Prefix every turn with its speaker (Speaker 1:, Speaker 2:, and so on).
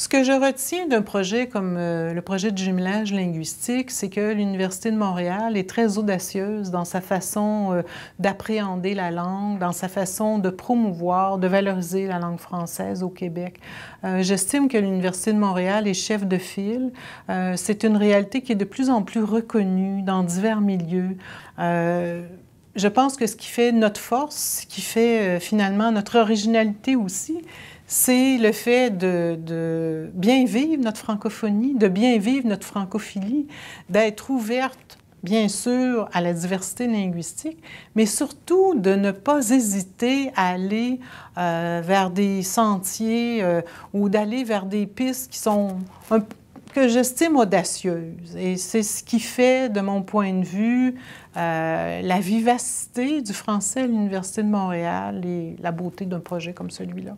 Speaker 1: Ce que je retiens d'un projet comme euh, le projet de jumelage linguistique, c'est que l'Université de Montréal est très audacieuse dans sa façon euh, d'appréhender la langue, dans sa façon de promouvoir, de valoriser la langue française au Québec. Euh, j'estime que l'Université de Montréal est chef de file. c'est une réalité qui est de plus en plus reconnue dans divers milieux je pense que ce qui fait notre force, ce qui fait finalement notre originalité aussi, c'est le fait de, bien vivre notre francophonie, de bien vivre notre francophilie, d'être ouverte, bien sûr, à la diversité linguistique, mais surtout de ne pas hésiter à aller euh, vers des sentiers euh, ou d'aller vers des pistes qui sont que j'estime audacieuses. Et c'est ce qui fait, de mon point de vue, euh, la vivacité du français à l'Université de Montréal et la beauté d'un projet comme celui-là.